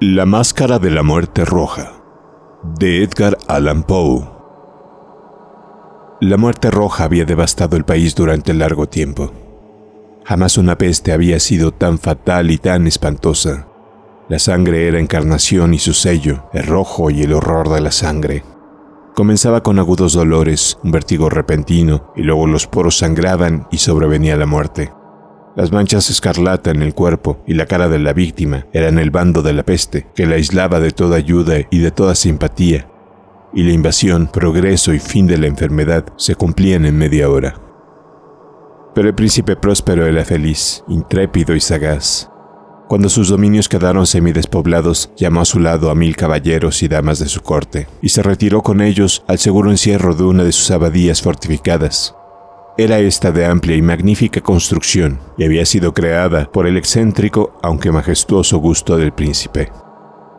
La Máscara de la Muerte Roja, de Edgar Allan Poe. La muerte roja había devastado el país durante largo tiempo. Jamás una peste había sido tan fatal y tan espantosa. La sangre era encarnación y su sello, el rojo y el horror de la sangre. Comenzaba con agudos dolores, un vértigo repentino, y luego los poros sangraban y sobrevenía la muerte. Las manchas escarlata en el cuerpo y la cara de la víctima eran el bando de la peste, que la aislaba de toda ayuda y de toda simpatía, y la invasión, progreso y fin de la enfermedad se cumplían en media hora. Pero el príncipe próspero era feliz, intrépido y sagaz. Cuando sus dominios quedaron semidespoblados, llamó a su lado a mil caballeros y damas de su corte, y se retiró con ellos al seguro encierro de una de sus abadías fortificadas. Era esta de amplia y magnífica construcción y había sido creada por el excéntrico aunque majestuoso gusto del príncipe.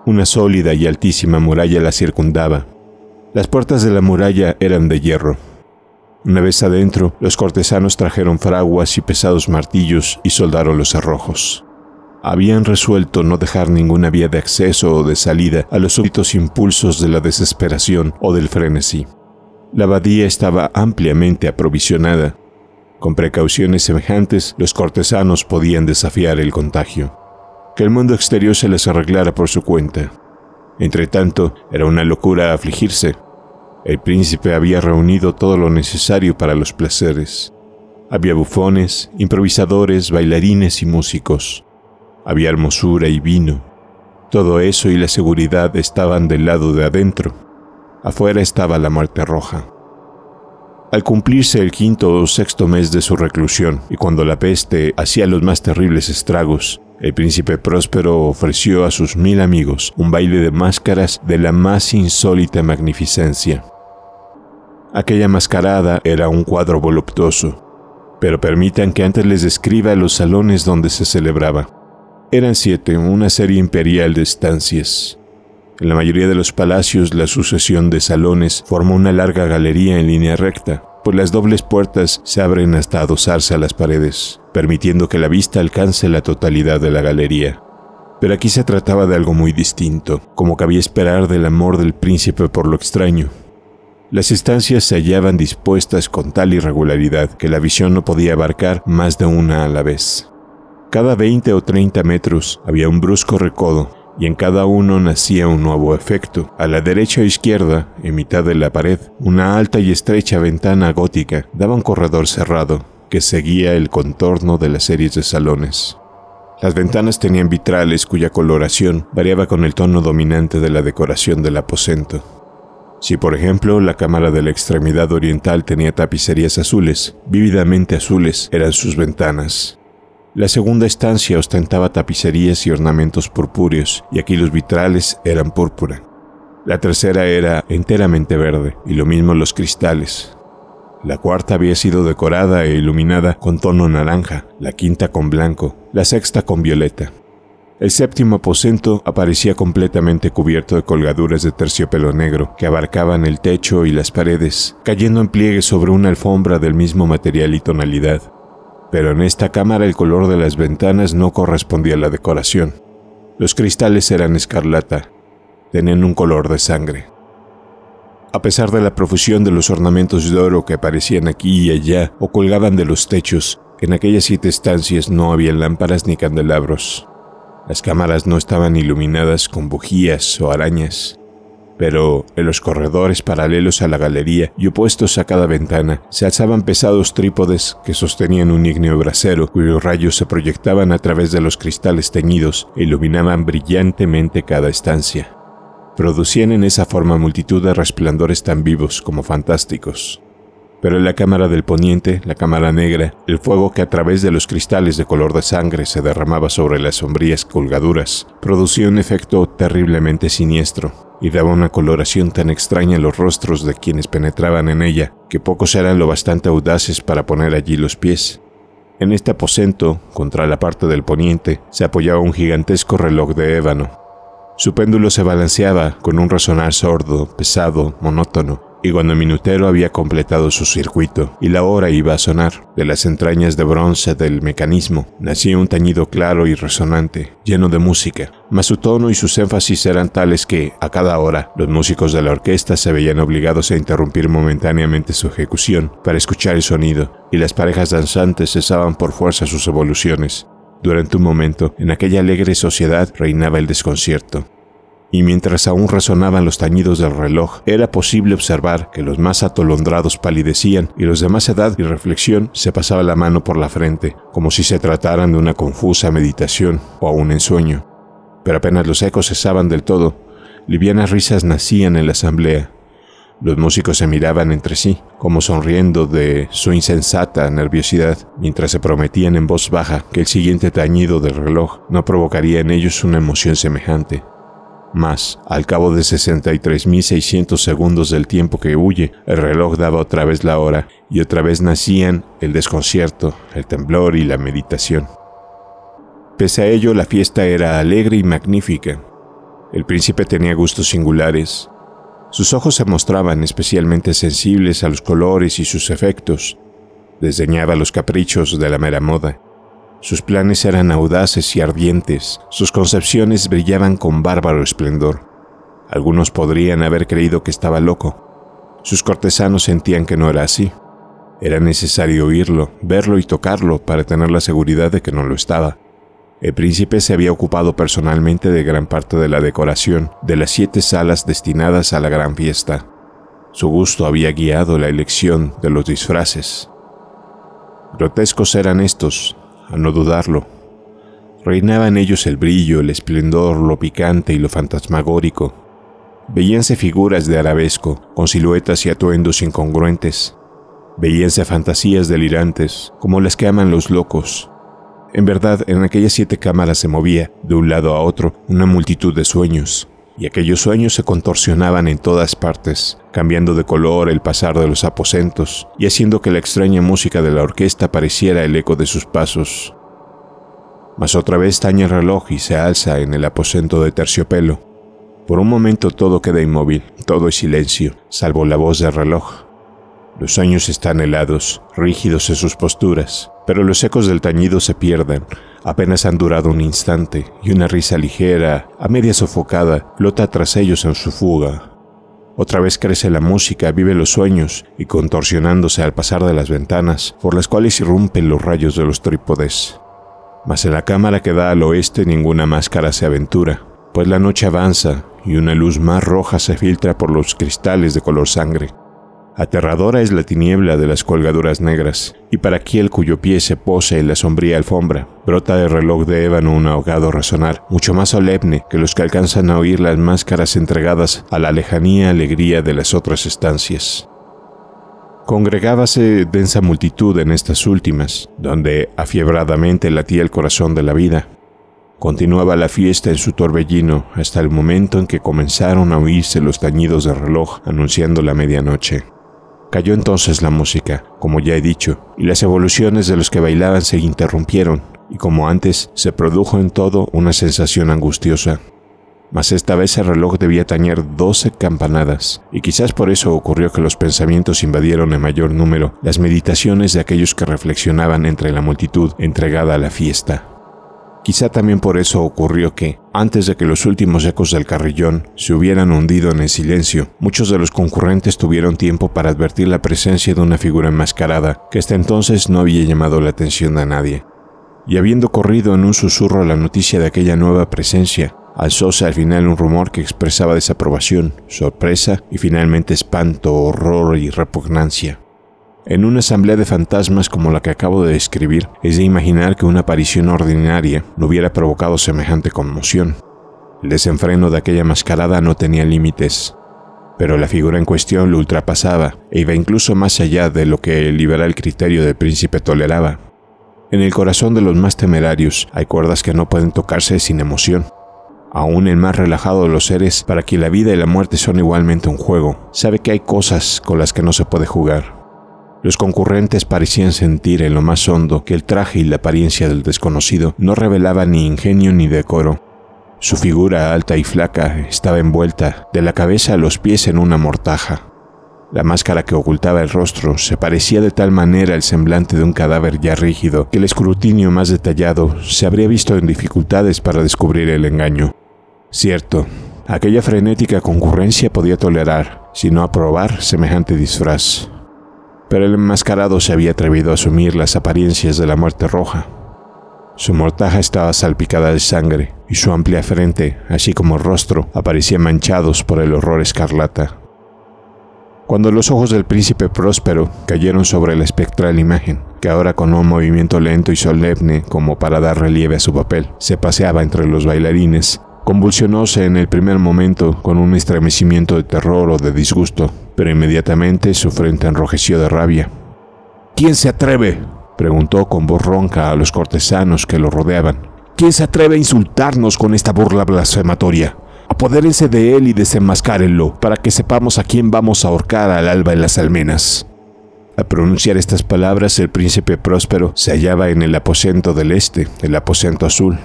Una sólida y altísima muralla la circundaba. Las puertas de la muralla eran de hierro. Una vez adentro, los cortesanos trajeron fraguas y pesados martillos y soldaron los arrojos. Habían resuelto no dejar ninguna vía de acceso o de salida a los súbditos impulsos de la desesperación o del frenesí. La abadía estaba ampliamente aprovisionada. Con precauciones semejantes, los cortesanos podían desafiar el contagio. Que el mundo exterior se les arreglara por su cuenta. Entretanto, era una locura afligirse. El príncipe había reunido todo lo necesario para los placeres. Había bufones, improvisadores, bailarines y músicos. Había hermosura y vino. Todo eso y la seguridad estaban del lado de adentro. Afuera estaba la muerte roja. Al cumplirse el quinto o sexto mes de su reclusión, y cuando la peste hacía los más terribles estragos, el príncipe Próspero ofreció a sus mil amigos un baile de máscaras de la más insólita magnificencia. Aquella mascarada era un cuadro voluptuoso, pero permitan que antes les describa los salones donde se celebraba. Eran siete, una serie imperial de estancias, en la mayoría de los palacios la sucesión de salones forma una larga galería en línea recta, pues las dobles puertas se abren hasta adosarse a las paredes, permitiendo que la vista alcance la totalidad de la galería. Pero aquí se trataba de algo muy distinto, como cabía esperar del amor del príncipe por lo extraño. Las estancias se hallaban dispuestas con tal irregularidad que la visión no podía abarcar más de una a la vez. Cada 20 o 30 metros había un brusco recodo y en cada uno nacía un nuevo efecto. A la derecha e izquierda, en mitad de la pared, una alta y estrecha ventana gótica daba un corredor cerrado que seguía el contorno de las series de salones. Las ventanas tenían vitrales cuya coloración variaba con el tono dominante de la decoración del aposento. Si por ejemplo la cámara de la extremidad oriental tenía tapicerías azules, vívidamente azules eran sus ventanas, la segunda estancia ostentaba tapicerías y ornamentos purpúreos, y aquí los vitrales eran púrpura. La tercera era enteramente verde, y lo mismo los cristales. La cuarta había sido decorada e iluminada con tono naranja, la quinta con blanco, la sexta con violeta. El séptimo aposento aparecía completamente cubierto de colgaduras de terciopelo negro que abarcaban el techo y las paredes, cayendo en pliegue sobre una alfombra del mismo material y tonalidad pero en esta cámara el color de las ventanas no correspondía a la decoración. Los cristales eran escarlata, tenían un color de sangre. A pesar de la profusión de los ornamentos de oro que aparecían aquí y allá o colgaban de los techos, en aquellas siete estancias no había lámparas ni candelabros. Las cámaras no estaban iluminadas con bujías o arañas pero en los corredores paralelos a la galería y opuestos a cada ventana se alzaban pesados trípodes que sostenían un ígneo brasero cuyos rayos se proyectaban a través de los cristales teñidos e iluminaban brillantemente cada estancia. Producían en esa forma multitud de resplandores tan vivos como fantásticos. Pero en la cámara del poniente, la cámara negra, el fuego que a través de los cristales de color de sangre se derramaba sobre las sombrías colgaduras, producía un efecto terriblemente siniestro y daba una coloración tan extraña a los rostros de quienes penetraban en ella, que pocos eran lo bastante audaces para poner allí los pies. En este aposento, contra la parte del poniente, se apoyaba un gigantesco reloj de ébano. Su péndulo se balanceaba con un resonar sordo, pesado, monótono, y cuando Minutero había completado su circuito y la hora iba a sonar, de las entrañas de bronce del mecanismo nacía un tañido claro y resonante, lleno de música, mas su tono y sus énfasis eran tales que, a cada hora, los músicos de la orquesta se veían obligados a interrumpir momentáneamente su ejecución para escuchar el sonido, y las parejas danzantes cesaban por fuerza sus evoluciones. Durante un momento, en aquella alegre sociedad reinaba el desconcierto y mientras aún resonaban los tañidos del reloj, era posible observar que los más atolondrados palidecían y los de más edad y reflexión se pasaba la mano por la frente, como si se trataran de una confusa meditación o aún ensueño. Pero apenas los ecos cesaban del todo, livianas risas nacían en la asamblea. Los músicos se miraban entre sí, como sonriendo de su insensata nerviosidad, mientras se prometían en voz baja que el siguiente tañido del reloj no provocaría en ellos una emoción semejante. Mas, al cabo de 63.600 segundos del tiempo que huye, el reloj daba otra vez la hora, y otra vez nacían el desconcierto, el temblor y la meditación. Pese a ello, la fiesta era alegre y magnífica. El príncipe tenía gustos singulares. Sus ojos se mostraban especialmente sensibles a los colores y sus efectos. Desdeñaba los caprichos de la mera moda sus planes eran audaces y ardientes, sus concepciones brillaban con bárbaro esplendor. Algunos podrían haber creído que estaba loco. Sus cortesanos sentían que no era así. Era necesario oírlo, verlo y tocarlo para tener la seguridad de que no lo estaba. El príncipe se había ocupado personalmente de gran parte de la decoración de las siete salas destinadas a la gran fiesta. Su gusto había guiado la elección de los disfraces. Grotescos eran estos, a no dudarlo. Reinaba en ellos el brillo, el esplendor, lo picante y lo fantasmagórico. Veíanse figuras de arabesco, con siluetas y atuendos incongruentes. Veíanse fantasías delirantes, como las que aman los locos. En verdad, en aquellas siete cámaras se movía, de un lado a otro, una multitud de sueños, y aquellos sueños se contorsionaban en todas partes, cambiando de color el pasar de los aposentos y haciendo que la extraña música de la orquesta pareciera el eco de sus pasos. Mas otra vez taña el reloj y se alza en el aposento de terciopelo. Por un momento todo queda inmóvil, todo es silencio, salvo la voz del reloj. Los sueños están helados, rígidos en sus posturas, pero los ecos del tañido se pierden, Apenas han durado un instante, y una risa ligera, a media sofocada, flota tras ellos en su fuga. Otra vez crece la música, vive los sueños, y contorsionándose al pasar de las ventanas, por las cuales irrumpen los rayos de los trípodes. Mas en la cámara que da al oeste ninguna máscara se aventura, pues la noche avanza, y una luz más roja se filtra por los cristales de color sangre. Aterradora es la tiniebla de las colgaduras negras, y para aquel cuyo pie se posa en la sombría alfombra, brota el reloj de ébano un ahogado resonar, mucho más solemne que los que alcanzan a oír las máscaras entregadas a la lejanía alegría de las otras estancias. Congregábase densa multitud en estas últimas, donde afiebradamente latía el corazón de la vida, Continuaba la fiesta en su torbellino hasta el momento en que comenzaron a oírse los tañidos del reloj anunciando la medianoche. Cayó entonces la música, como ya he dicho, y las evoluciones de los que bailaban se interrumpieron, y como antes, se produjo en todo una sensación angustiosa. Mas esta vez el reloj debía tañer doce campanadas, y quizás por eso ocurrió que los pensamientos invadieron en mayor número las meditaciones de aquellos que reflexionaban entre la multitud entregada a la fiesta. Quizá también por eso ocurrió que, antes de que los últimos ecos del carrillón se hubieran hundido en el silencio, muchos de los concurrentes tuvieron tiempo para advertir la presencia de una figura enmascarada que hasta entonces no había llamado la atención de nadie. Y habiendo corrido en un susurro la noticia de aquella nueva presencia, alzóse al final un rumor que expresaba desaprobación, sorpresa y finalmente espanto, horror y repugnancia. En una asamblea de fantasmas como la que acabo de describir, es de imaginar que una aparición ordinaria no hubiera provocado semejante conmoción. El desenfreno de aquella mascarada no tenía límites, pero la figura en cuestión lo ultrapasaba e iba incluso más allá de lo que el liberal criterio del príncipe toleraba. En el corazón de los más temerarios hay cuerdas que no pueden tocarse sin emoción. Aún el más relajado de los seres, para quien la vida y la muerte son igualmente un juego, sabe que hay cosas con las que no se puede jugar. Los concurrentes parecían sentir en lo más hondo que el traje y la apariencia del desconocido no revelaban ni ingenio ni decoro. Su figura alta y flaca estaba envuelta de la cabeza a los pies en una mortaja. La máscara que ocultaba el rostro se parecía de tal manera al semblante de un cadáver ya rígido que el escrutinio más detallado se habría visto en dificultades para descubrir el engaño. Cierto, aquella frenética concurrencia podía tolerar, si no aprobar, semejante disfraz pero el enmascarado se había atrevido a asumir las apariencias de la muerte roja. Su mortaja estaba salpicada de sangre y su amplia frente, así como rostro, aparecían manchados por el horror escarlata. Cuando los ojos del príncipe próspero cayeron sobre la espectral imagen, que ahora con un movimiento lento y solemne como para dar relieve a su papel, se paseaba entre los bailarines, Convulsionóse en el primer momento con un estremecimiento de terror o de disgusto, pero inmediatamente su frente enrojeció de rabia. ¿Quién se atreve? preguntó con voz ronca a los cortesanos que lo rodeaban. ¿Quién se atreve a insultarnos con esta burla blasfematoria? Apodérense de él y desenmascárenlo, para que sepamos a quién vamos a ahorcar al alba en las almenas. Al pronunciar estas palabras, el príncipe próspero se hallaba en el aposento del este, el aposento azul,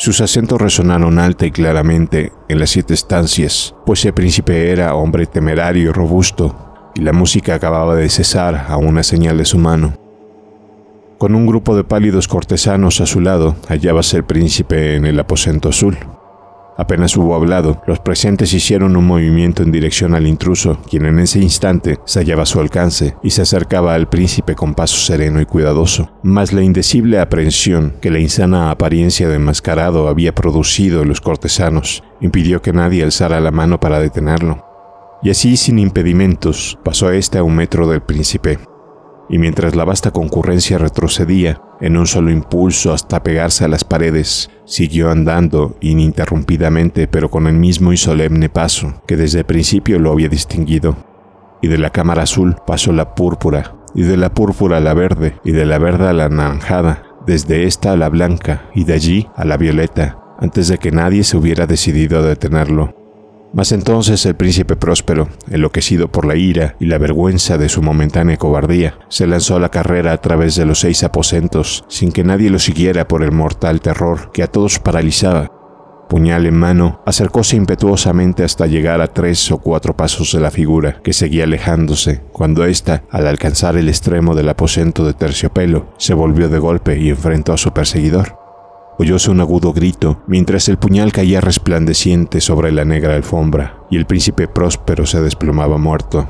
sus acentos resonaron alta y claramente en las siete estancias, pues el príncipe era hombre temerario y robusto, y la música acababa de cesar a una señal de su mano. Con un grupo de pálidos cortesanos a su lado hallábase el príncipe en el aposento azul. Apenas hubo hablado, los presentes hicieron un movimiento en dirección al intruso, quien en ese instante se hallaba a su alcance y se acercaba al príncipe con paso sereno y cuidadoso. Mas la indecible aprensión que la insana apariencia de enmascarado había producido en los cortesanos impidió que nadie alzara la mano para detenerlo. Y así, sin impedimentos, pasó éste a un metro del príncipe. Y mientras la vasta concurrencia retrocedía, en un solo impulso hasta pegarse a las paredes, siguió andando ininterrumpidamente pero con el mismo y solemne paso que desde el principio lo había distinguido. Y de la cámara azul pasó la púrpura, y de la púrpura a la verde, y de la verde a la anaranjada, desde esta a la blanca, y de allí a la violeta, antes de que nadie se hubiera decidido a detenerlo. Mas entonces el príncipe próspero, enloquecido por la ira y la vergüenza de su momentánea cobardía, se lanzó a la carrera a través de los seis aposentos, sin que nadie lo siguiera por el mortal terror que a todos paralizaba. Puñal en mano, acercóse impetuosamente hasta llegar a tres o cuatro pasos de la figura, que seguía alejándose, cuando ésta, al alcanzar el extremo del aposento de terciopelo, se volvió de golpe y enfrentó a su perseguidor oyóse un agudo grito mientras el puñal caía resplandeciente sobre la negra alfombra y el príncipe próspero se desplomaba muerto.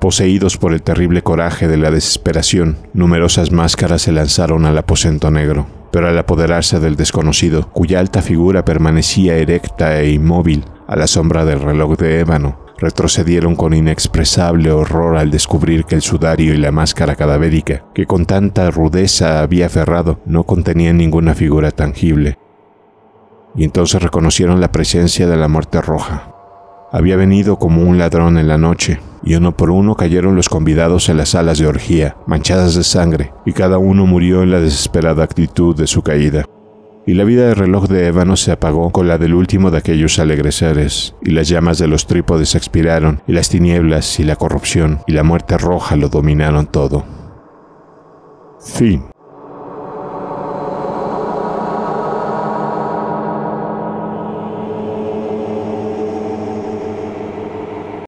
Poseídos por el terrible coraje de la desesperación, numerosas máscaras se lanzaron al aposento negro, pero al apoderarse del desconocido, cuya alta figura permanecía erecta e inmóvil a la sombra del reloj de ébano, retrocedieron con inexpresable horror al descubrir que el sudario y la máscara cadavérica, que con tanta rudeza había aferrado, no contenían ninguna figura tangible. Y entonces reconocieron la presencia de la muerte roja. Había venido como un ladrón en la noche, y uno por uno cayeron los convidados en las salas de orgía, manchadas de sangre, y cada uno murió en la desesperada actitud de su caída y la vida del reloj de ébano se apagó con la del último de aquellos alegres seres, y las llamas de los trípodes expiraron, y las tinieblas y la corrupción y la muerte roja lo dominaron todo. Fin.